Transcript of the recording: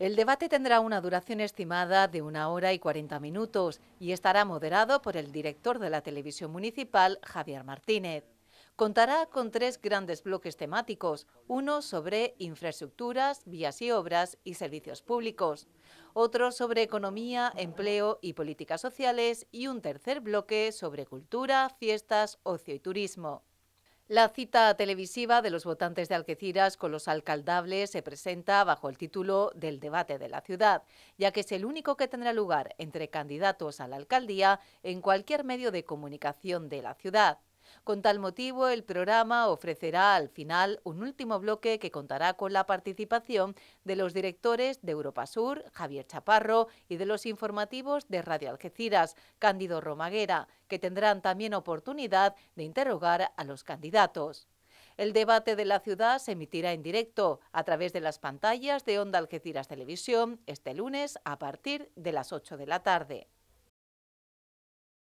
El debate tendrá una duración estimada de una hora y 40 minutos y estará moderado por el director de la televisión municipal, Javier Martínez. Contará con tres grandes bloques temáticos, uno sobre infraestructuras, vías y obras y servicios públicos, otro sobre economía, empleo y políticas sociales y un tercer bloque sobre cultura, fiestas, ocio y turismo. La cita televisiva de los votantes de Algeciras con los alcaldables se presenta bajo el título del debate de la ciudad, ya que es el único que tendrá lugar entre candidatos a la alcaldía en cualquier medio de comunicación de la ciudad. Con tal motivo, el programa ofrecerá al final un último bloque que contará con la participación de los directores de Europa Sur, Javier Chaparro, y de los informativos de Radio Algeciras, Cándido Romaguera, que tendrán también oportunidad de interrogar a los candidatos. El debate de la ciudad se emitirá en directo a través de las pantallas de Onda Algeciras Televisión este lunes a partir de las 8 de la tarde.